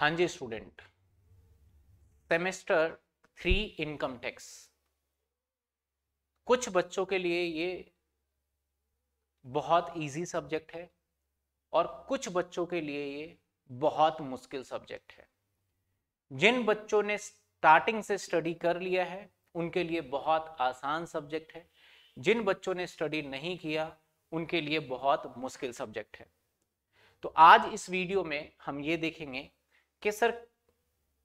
हाँ जी student semester three income tax कुछ बच्चों के लिए ये बहुत इजी सब्जेक्ट है और कुछ बच्चों के लिए ये बहुत मुश्किल सब्जेक्ट है जिन बच्चों ने स्टार्टिंग से स्टडी कर लिया है उनके लिए बहुत आसान सब्जेक्ट है जिन बच्चों ने स्टडी नहीं किया उनके लिए बहुत मुश्किल सब्जेक्ट है तो आज इस वीडियो में हम ये देखेंगे कि सर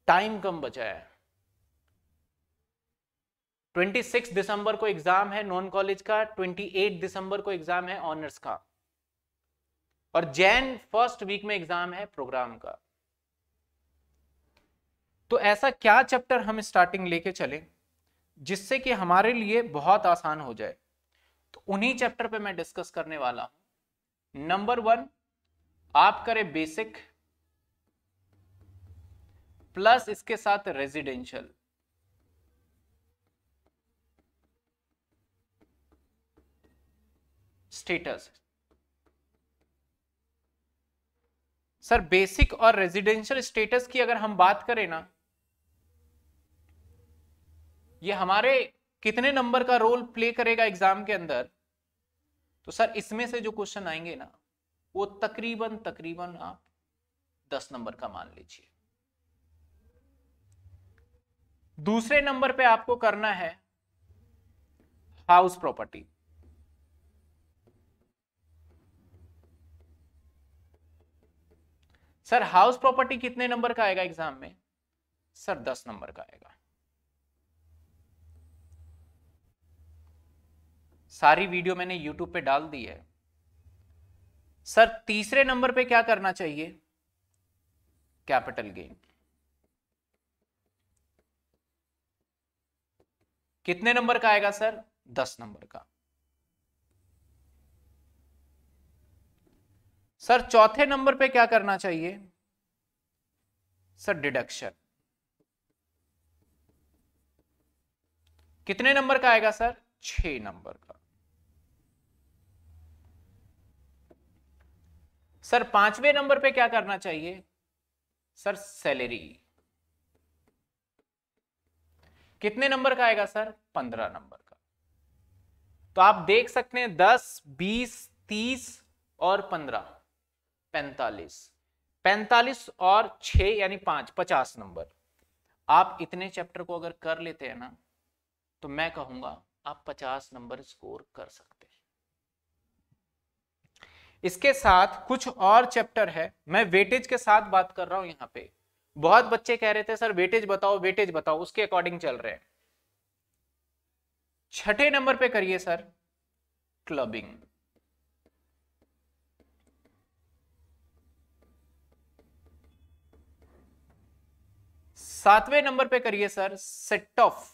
टाइम कम बचा है 26 दिसंबर को एग्जाम है नॉन कॉलेज का 28 दिसंबर को एग्जाम है ऑनर्स का और जैन फर्स्ट वीक में एग्जाम है प्रोग्राम का तो ऐसा क्या चैप्टर हम स्टार्टिंग लेके चले जिससे कि हमारे लिए बहुत आसान हो जाए तो उन्हीं चैप्टर पे मैं डिस्कस करने वाला हूं नंबर वन आप करें बेसिक प्लस इसके साथ रेजिडेंशियल स्टेटस सर बेसिक और रेजिडेंशियल स्टेटस की अगर हम बात करें ना ये हमारे कितने नंबर का रोल प्ले करेगा एग्जाम के अंदर तो सर इसमें से जो क्वेश्चन आएंगे ना वो तकरीबन तकरीबन आप दस नंबर का मान लीजिए दूसरे नंबर पे आपको करना है house property sir house property कितने नंबर का आएगा एग्जाम में सर दस नंबर का आएगा सारी वीडियो मैंने यूट्यूब पे डाल दी है सर तीसरे नंबर पे क्या करना चाहिए कैपिटल गेन कितने नंबर का आएगा सर दस नंबर का सर चौथे नंबर पे क्या करना चाहिए सर डिडक्शन कितने नंबर का आएगा सर छ नंबर का सर पांचवें नंबर पे क्या करना चाहिए सर सैलरी कितने नंबर का आएगा सर पंद्रह नंबर का तो आप देख सकते हैं दस बीस तीस और पंद्रह पैंतालीस पैंतालीस और छ यानी पांच पचास नंबर आप इतने चैप्टर को अगर कर लेते हैं ना तो मैं कहूंगा आप पचास नंबर स्कोर कर सकते हैं इसके साथ कुछ और चैप्टर है मैं वेटेज के साथ बात कर रहा हूं यहां पे बहुत बच्चे कह रहे थे सर वेटेज बताओ वेटेज बताओ उसके अकॉर्डिंग चल रहे हैं छठे नंबर पे करिए सर क्लबिंग सातवें नंबर पे करिए sir set off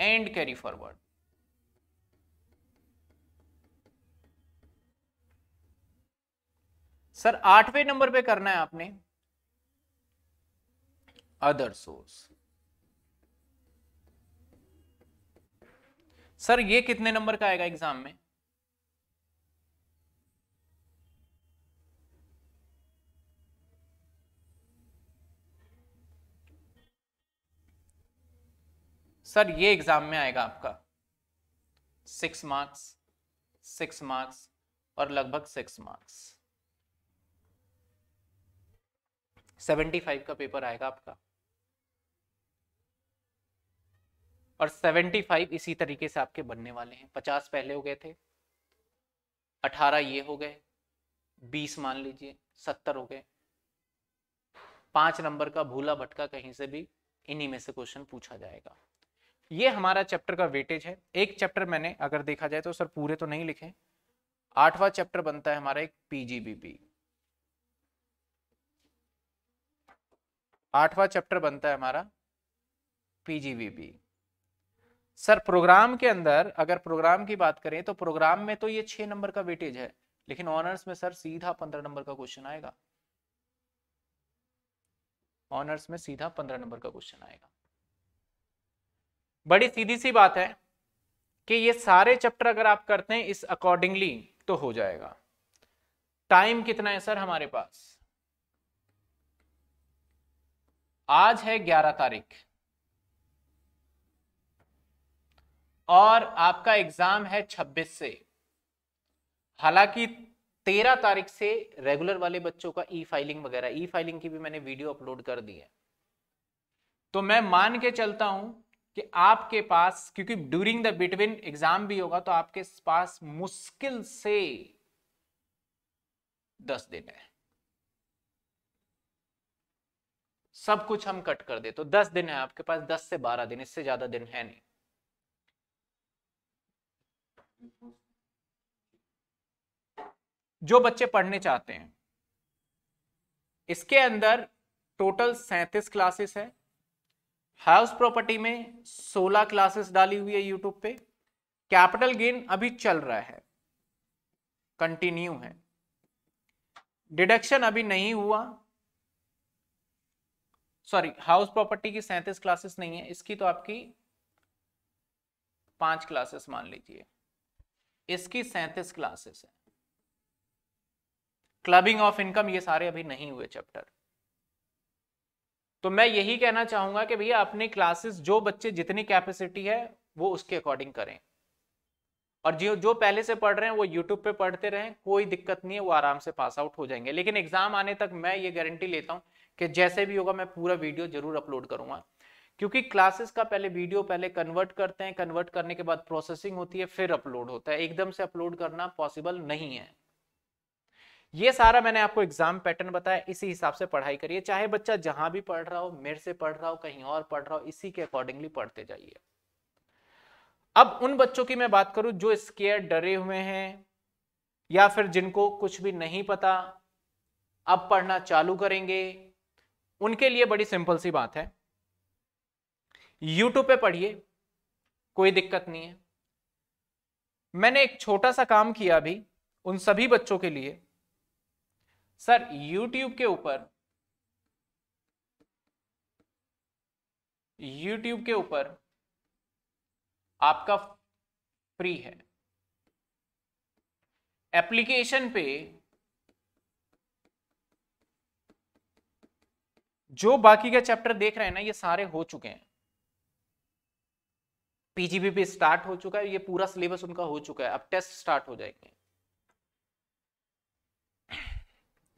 and carry forward sir आठवें नंबर पे करना है आपने अदर सोर्स सर ये कितने नंबर का आएगा एग्जाम में सर ये एग्जाम में आएगा आपका सिक्स मार्क्स सिक्स मार्क्स और लगभग सिक्स मार्क्स सेवेंटी फाइव का पेपर आएगा आपका और सेवेंटी फाइव इसी तरीके से आपके बनने वाले हैं पचास पहले हो गए थे अठारह ये हो गए बीस मान लीजिए सत्तर हो गए पांच नंबर का भूला भटका कहीं से भी इन्हीं में से क्वेश्चन पूछा जाएगा ये हमारा चैप्टर का वेटेज है एक चैप्टर मैंने अगर देखा जाए तो सर पूरे तो नहीं लिखे आठवां चैप्टर बनता है हमारा एक पीजीबीपी आठवां चैप्टर बनता है हमारा पीजीवीपी सर प्रोग्राम के अंदर अगर प्रोग्राम की बात करें तो प्रोग्राम में तो ये छह नंबर का वेटेज है लेकिन ऑनर्स में सर सीधा पंद्रह नंबर का क्वेश्चन आएगा ऑनर्स में सीधा पंद्रह नंबर का क्वेश्चन आएगा बड़ी सीधी सी बात है कि ये सारे चैप्टर अगर आप करते हैं इस अकॉर्डिंगली तो हो जाएगा टाइम कितना है सर हमारे पास आज है ग्यारह तारीख और आपका एग्जाम है छब्बीस से हालांकि तेरह तारीख से रेगुलर वाले बच्चों का ई फाइलिंग वगैरह ई फाइलिंग की भी मैंने वीडियो अपलोड कर दी है तो मैं मान के चलता हूं कि आपके पास क्योंकि ड्यूरिंग द बिटवीन एग्जाम भी होगा तो आपके पास मुश्किल से दस दिन है सब कुछ हम कट कर दे तो दस दिन है आपके पास दस से बारह दिन इससे ज्यादा दिन है नहीं जो बच्चे पढ़ने चाहते हैं इसके अंदर टोटल सैतीस क्लासेस है हाउस प्रॉपर्टी में सोलह क्लासेस डाली हुई है यूट्यूब पे कैपिटल गेन अभी चल रहा है कंटिन्यू है डिडक्शन अभी नहीं हुआ सॉरी हाउस प्रॉपर्टी की सैंतीस क्लासेस नहीं है इसकी तो आपकी पांच क्लासेस मान लीजिए इसकी सैंतीस क्लासेस है क्लबिंग ऑफ इनकम ये सारे अभी नहीं हुए चैप्टर तो मैं यही कहना चाहूंगा कि भैया अपने क्लासेस जो बच्चे जितनी कैपेसिटी है वो उसके अकॉर्डिंग करें और जो जो पहले से पढ़ रहे हैं वो यूट्यूब पे पढ़ते रहें कोई दिक्कत नहीं है वो आराम से पास आउट हो जाएंगे लेकिन एग्जाम आने तक मैं ये गारंटी लेता हूं कि जैसे भी होगा मैं पूरा वीडियो जरूर अपलोड करूंगा क्योंकि क्लासेस का पहले वीडियो पहले कन्वर्ट करते हैं कन्वर्ट करने के बाद प्रोसेसिंग होती है फिर अपलोड होता है एकदम से अपलोड करना पॉसिबल नहीं है ये सारा मैंने आपको एग्जाम पैटर्न बताया इसी हिसाब से पढ़ाई करिए चाहे बच्चा जहां भी पढ़ रहा हो मेरे से पढ़ रहा हो कहीं और पढ़ रहा हो इसी के अकॉर्डिंगली पढ़ते जाइए अब उन बच्चों की मैं बात करूं जो स्केयर डरे हुए हैं या फिर जिनको कुछ भी नहीं पता अब पढ़ना चालू करेंगे उनके लिए बड़ी सिंपल सी बात है यूट्यूब पे पढ़िए कोई दिक्कत नहीं है मैंने एक छोटा सा काम किया अभी उन सभी बच्चों के लिए सर यूट्यूब के ऊपर यूट्यूब के ऊपर आपका फ्री है एप्लीकेशन पे जो बाकी के चैप्टर देख रहे हैं ना ये सारे हो चुके हैं पीजीबी भी स्टार्ट हो चुका है ये पूरा सिलेबस उनका हो चुका है अब टेस्ट स्टार्ट हो जाएंगे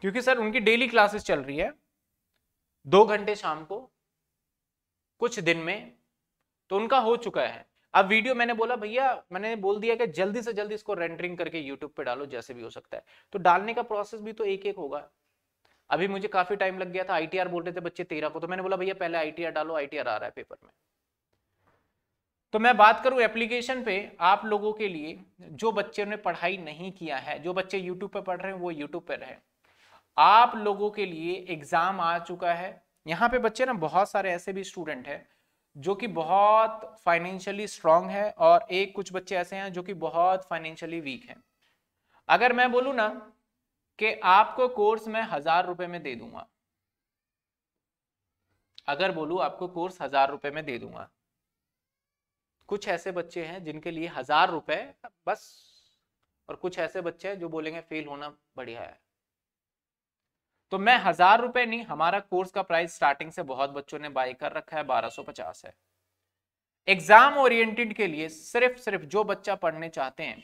क्योंकि सर उनकी डेली क्लासेस चल रही है दो घंटे शाम को कुछ दिन में तो उनका हो चुका है अब वीडियो मैंने बोला भैया मैंने बोल दिया कि जल्दी से जल्दी इसको रेंडरिंग करके यूट्यूब पे डालो जैसे भी हो सकता है तो डालने का प्रोसेस भी तो एक एक होगा अभी मुझे काफी टाइम लग गया था आईटीआर बोल रहे थे बच्चे तेरह को तो मैंने बोला भैया पहले आईटीआर डालो आईटीआर आ रहा है पेपर में तो मैं बात करूं एप्लीकेशन पे आप लोगों के लिए जो बच्चे ने पढ़ाई नहीं किया है जो बच्चे यूट्यूब पर पढ़ रहे हैं वो यूट्यूब पे रहे आप लोगों के लिए एग्जाम आ चुका है यहाँ पे बच्चे ना बहुत सारे ऐसे भी स्टूडेंट हैं जो कि बहुत फाइनेंशियली स्ट्रांग है और एक कुछ बच्चे ऐसे हैं जो कि बहुत फाइनेंशियली वीक हैं अगर मैं बोलूँ ना कि आपको कोर्स में हजार रुपए में दे दूंगा अगर बोलू आपको कोर्स हजार रुपए में दे दूंगा कुछ ऐसे बच्चे हैं जिनके लिए हजार रुपए बस और कुछ ऐसे बच्चे हैं जो बोलेंगे फेल होना बढ़िया है तो मैं हजार रुपए नहीं हमारा कोर्स का प्राइस स्टार्टिंग से बहुत बच्चों ने बाय कर रखा है बारह सौ पचास है एग्जाम ओरिएंटेड के लिए सिर्फ सिर्फ जो बच्चा पढ़ने चाहते हैं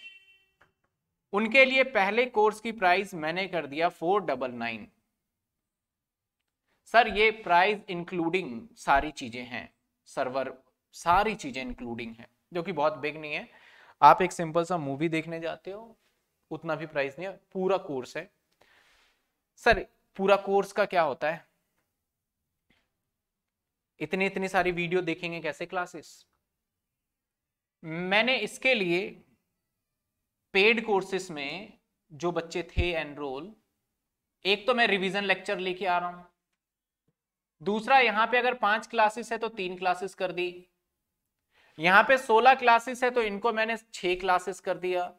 उनके लिए पहले कोर्स की प्राइस मैंने कर दिया फोर डबल नाइन सर ये प्राइस इंक्लूडिंग सारी चीजें हैं सर्वर सारी चीजें इंक्लूडिंग है जो कि बहुत बिग नहीं है आप एक सिंपल सा मूवी देखने जाते हो उतना भी प्राइस नहीं है पूरा कोर्स है सर पूरा कोर्स का क्या होता है इतनी इतनी सारी वीडियो देखेंगे कैसे क्लासेस मैंने इसके लिए पेड कोर्सेस में जो बच्चे थे एनरोल एक तो मैं रिवीजन लेक्चर लेके आ रहा हूं दूसरा यहां पे अगर पांच क्लासेस है तो तीन क्लासेस कर दी यहां पे सोलह क्लासेस है तो इनको मैंने छह क्लासेस कर दिया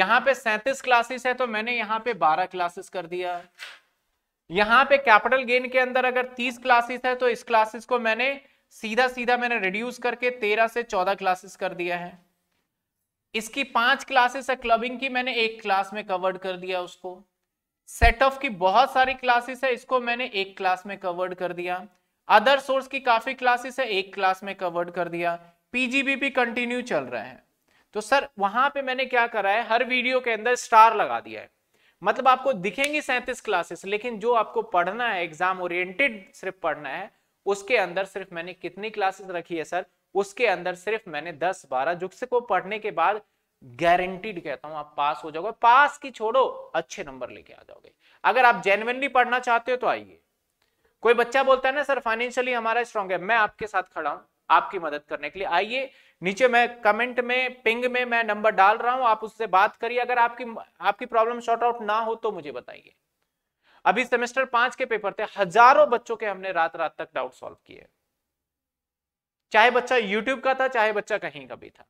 यहां पे सैंतीस क्लासेस है तो मैंने यहां पे बारह क्लासेस कर दिया यहां पे कैपिटल गेन के अंदर अगर तीस क्लासेस है तो इस क्लासेस को मैंने सीधा सीधा मैंने रिड्यूस करके तेरह से चौदह क्लासेस कर दिया है इसकी पांच क्लासेस है क्लबिंग की मैंने एक क्लास में कवर्ड कर दिया उसको सेट ऑफ की बहुत सारी क्लासेस है इसको मैंने एक क्लास में कवर्ड कर दिया अदर सोर्स की काफी क्लासेस है एक क्लास में कवर्ड कर दिया पीजीबीपी कंटिन्यू चल रहे हैं तो सर वहां पे मैंने क्या करा है हर वीडियो के अंदर स्टार लगा दिया है मतलब आपको दिखेंगी सैंतीस क्लासेस लेकिन जो आपको पढ़ना है एग्जाम ओरिएंटेड सिर्फ पढ़ना है उसके अंदर सिर्फ मैंने कितनी क्लासेस रखी है सर उसके अंदर सिर्फ मैंने दस बारह जुक्स को पढ़ने के बाद गारंटीड कहता हूं आप पास हो जाओगे पास की छोड़ो अच्छे नंबर लेके आ जाओगे अगर आप जेनुअनली पढ़ना चाहते हो तो आइए कोई बच्चा बोलता है ना सर फाइनेंशियली हमारा स्ट्रॉन्ग है मैं आपके साथ खड़ा हूं आपकी मदद करने के लिए आइए नीचे मैं कमेंट में पिंग में मैं नंबर डाल रहा हूं आप उससे बात करिए अगर आपकी आपकी प्रॉब्लम शॉर्ट आउट ना हो तो मुझे बताइए अभी सेमेस्टर पांच के पेपर थे हजारों बच्चों के हमने रात रात तक डाउट सॉल्व किए चाहे बच्चा यूट्यूब का था चाहे बच्चा कहीं का भी था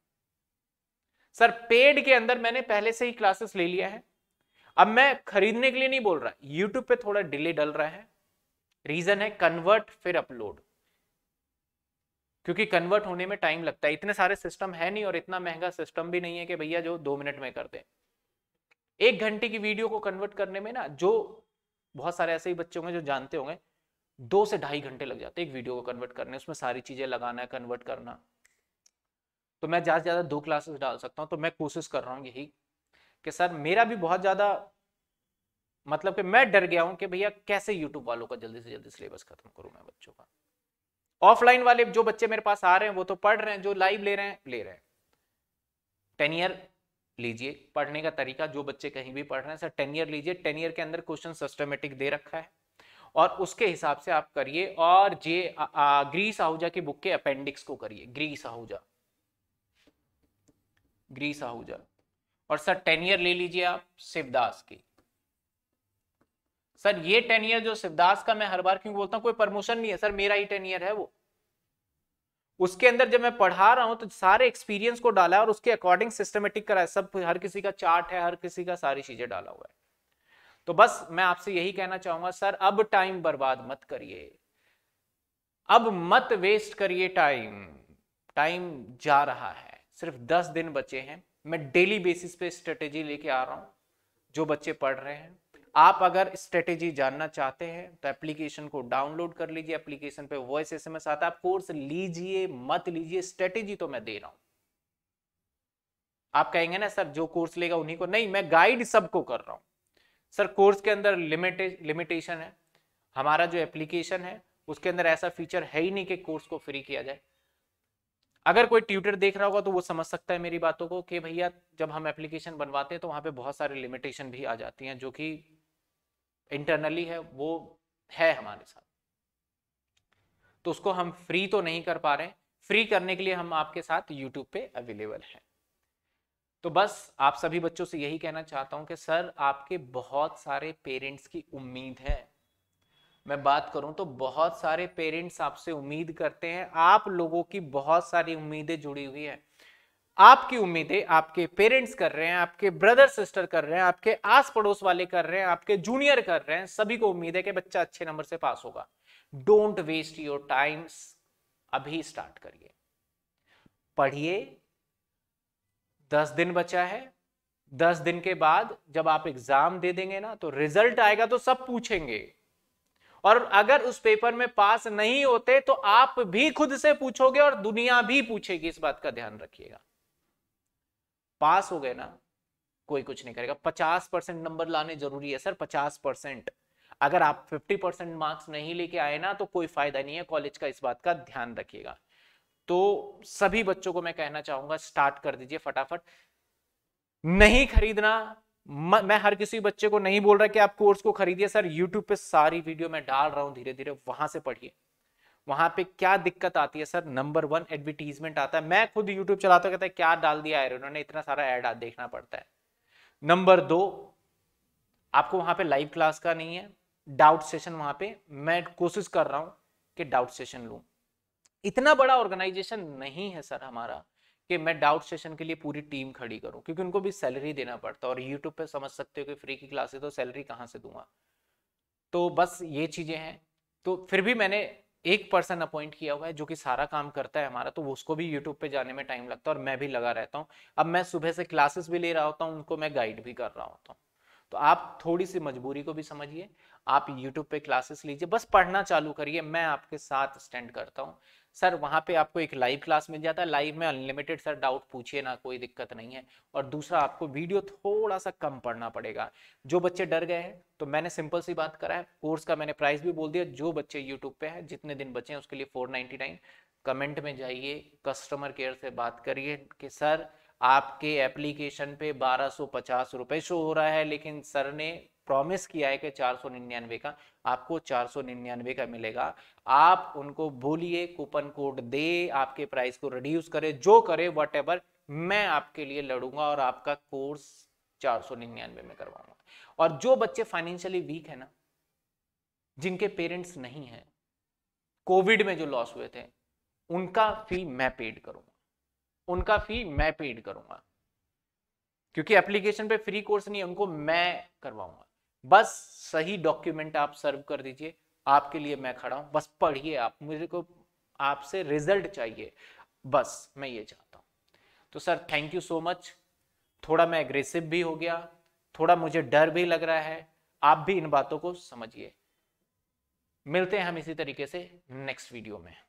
सर पेड के अंदर मैंने पहले से ही क्लासेस ले लिया है अब मैं खरीदने के लिए नहीं बोल रहा यूट्यूब पे थोड़ा डिले डल रहा है रीजन है कन्वर्ट फिर अपलोड क्योंकि कन्वर्ट होने में टाइम लगता है इतने सारे सिस्टम है नहीं और इतना महंगा सिस्टम भी नहीं है कि भैया जो दो मिनट में कर दे एक घंटे की वीडियो को कन्वर्ट करने में ना जो बहुत सारे ऐसे ही बच्चे होंगे जो जानते होंगे दो से ढाई घंटे लग जाते हैं एक वीडियो को कन्वर्ट करने उसमें सारी चीजें लगाना है कन्वर्ट करना तो मैं ज़्यादा से ज़्यादा दो क्लासेस डाल सकता हूँ तो मैं कोशिश कर रहा हूँ यही कि सर मेरा भी बहुत ज़्यादा मतलब कि मैं डर गया हूँ कि भैया कैसे यूट्यूब वालों का जल्दी से जल्दी सिलेबस खत्म करूँ मैं बच्चों का ऑफलाइन वाले जो बच्चे मेरे पास आ रहे हैं वो तो पढ़ रहे हैं जो लाइव ले रहे हैं ले रहे हैं टेन ईयर लीजिए पढ़ने का तरीका जो बच्चे कहीं भी पढ़ रहे हैं सर टेन ईयर लीजिए टेन ईयर के अंदर क्वेश्चन सिस्टमेटिक दे रखा है और उसके हिसाब से आप करिए और जे ग्रीस आहूजा की बुक के अपेंडिक्स को करिए ग्रीस आहूजा ग्रीस आहूजा और सर टेनियर ले लीजिए आप शिवदास की सर ये टेनियर जो शिवदास का मैं हर बार क्यों बोलता हूँ कोई प्रमोशन नहीं है सर मेरा ही टेनियर है वो उसके अंदर जब मैं पढ़ा रहा हूं तो सारे एक्सपीरियंस को डाला है और उसके अकॉर्डिंग सिस्टमेटिक करा है सब हर किसी का चार्ट है हर किसी का सारी चीजें डाला हुआ है तो बस मैं आपसे यही कहना चाहूंगा सर अब टाइम बर्बाद मत करिए अब मत वेस्ट करिए टाइम टाइम जा रहा है सिर्फ दस दिन बचे हैं मैं डेली बेसिस पे स्ट्रेटेजी लेके आ रहा हूं जो बच्चे पढ़ रहे हैं आप अगर स्ट्रेटेजी जानना चाहते हैं तो एप्लीकेशन को डाउनलोड कर लीजिए एप्लीकेशन पे वॉइस एस एम एस आता है आप कोर्स लीजिए मत लीजिए स्ट्रेटेजी तो मैं दे रहा हूं आप कहेंगे ना सर जो कोर्स लेगा उन्हीं को नहीं मैं गाइड सबको कर रहा हूं सर कोर्स के अंदर लिमिटे लिमिटेशन है हमारा जो एप्लीकेशन है उसके अंदर ऐसा फीचर है ही नहीं कि कोर्स को फ्री किया जाए अगर कोई ट्यूटर देख रहा होगा तो वो समझ सकता है मेरी बातों को कि भैया जब हम एप्लीकेशन बनवाते हैं तो वहाँ पे बहुत सारे लिमिटेशन भी आ जाती हैं जो कि इंटरनली है वो है हमारे साथ तो उसको हम फ्री तो नहीं कर पा रहे फ्री करने के लिए हम आपके साथ यूट्यूब पे अवेलेबल हैं तो बस आप सभी बच्चों से यही कहना चाहता हूं कि सर आपके बहुत सारे पेरेंट्स की उम्मीद है मैं बात करूं तो बहुत सारे पेरेंट्स आपसे उम्मीद करते हैं आप लोगों की बहुत सारी उम्मीदें जुड़ी हुई है आपकी उम्मीदें आपके पेरेंट्स कर रहे हैं आपके ब्रदर सिस्टर कर रहे हैं आपके आस पड़ोस वाले कर रहे हैं आपके जूनियर कर रहे हैं सभी को उम्मीद है कि बच्चा अच्छे नंबर से पास होगा डोंट वेस्ट योर टाइम्स अभी स्टार्ट करिए पढ़िए दस दिन बचा है दस दिन के बाद जब आप एग्जाम दे देंगे ना तो रिजल्ट आएगा तो सब पूछेंगे और अगर उस पेपर में पास नहीं होते तो आप भी खुद से पूछोगे और दुनिया भी पूछेगी इस बात का ध्यान रखिएगा पास हो गए ना कोई कुछ नहीं करेगा पचास परसेंट नंबर लाने जरूरी है सर पचास परसेंट अगर आप फिफ्टी परसेंट मार्क्स नहीं लेके आए ना तो कोई फायदा नहीं है कॉलेज का इस बात का ध्यान रखिएगा तो सभी बच्चों को मैं कहना चाहूंगा स्टार्ट कर दीजिए फटाफट नहीं खरीदना म, मैं हर किसी बच्चे को नहीं बोल रहा कि आप कोर्स को खरीदिए सर यूट्यूब पे सारी वीडियो मैं डाल रहा हूं धीरे धीरे वहां से पढ़िए वहां पे क्या दिक्कत आती है सर नंबर वन एडवर्टीजमेंट आता है मैं खुद यूट्यूब चलाता कहता है क्या डाल दिया है उन्होंने इतना सारा एड देखना पड़ता है नंबर दो आपको वहां पे लाइव क्लास का नहीं है डाउट सेशन वहां पे मैं कोशिश कर रहा हूं कि डाउट सेशन लूँ इतना बड़ा ऑर्गेनाइजेशन नहीं है सर हमारा कि मैं डाउट सेशन के लिए पूरी टीम खड़ी करूं क्योंकि उनको भी सैलरी देना पड़ता है और यूट्यूब पे समझ सकते हो कि फ्री की क्लासेस तो सैलरी कहाँ से दूंगा तो बस ये चीज़ें हैं तो फिर भी मैंने एक पर्सन अपॉइंट किया हुआ है जो कि सारा काम करता है हमारा तो उसको भी यूट्यूब पे जाने में टाइम लगता है और मैं भी लगा रहता हूँ अब मैं सुबह से क्लासेस भी ले रहा होता हूँ उनको मैं गाइड भी कर रहा होता हूँ तो आप थोड़ी सी मजबूरी को भी समझिए आप यूट्यूब पे क्लासेस लीजिए बस पढ़ना चालू करिए मैं आपके साथ स्टैंड करता हूँ सर वहाँ पे आपको एक लाइव क्लास मिल जाता है लाइव में अनलिमिटेड सर डाउट पूछिए ना कोई दिक्कत नहीं है और दूसरा आपको वीडियो थोड़ा सा कम पढ़ना पड़ेगा जो बच्चे डर गए हैं तो मैंने सिंपल सी बात करा है कोर्स का मैंने प्राइस भी बोल दिया जो बच्चे यूट्यूब पे है जितने दिन बचे हैं उसके लिए फोर कमेंट में जाइए कस्टमर केयर से बात करिए कि सर आपके एप्लीकेशन पे बारह सौ पचास शो हो रहा है लेकिन सर ने प्रॉमिस किया है कि चार सौ निन्यानवे का आपको चार सौ निन्यानवे का मिलेगा आप उनको बोलिए कूपन कोड दे आपके प्राइस को रिड्यूस करे जो करे वट मैं आपके लिए लड़ूंगा और आपका कोर्स चार सौ निन्यानवे में करवाऊंगा और जो बच्चे फाइनेंशियली वीक है ना जिनके पेरेंट्स नहीं है कोविड में जो लॉस हुए थे उनका फी मैं पेड करूंगा उनका फी मैं पेड करूंगा क्योंकि एप्लीकेशन पे फ्री कोर्स नहीं है उनको मैं करवाऊंगा बस सही डॉक्यूमेंट आप सर्व कर दीजिए आपके लिए मैं खड़ा हूं बस पढ़िए आप मुझे को आपसे रिजल्ट चाहिए बस मैं ये चाहता हूं तो sir thank you so much थोड़ा मैं एग्रेसिव भी हो गया थोड़ा मुझे डर भी लग रहा है आप भी इन बातों को समझिए मिलते हैं हम इसी तरीके से नेक्स्ट वीडियो में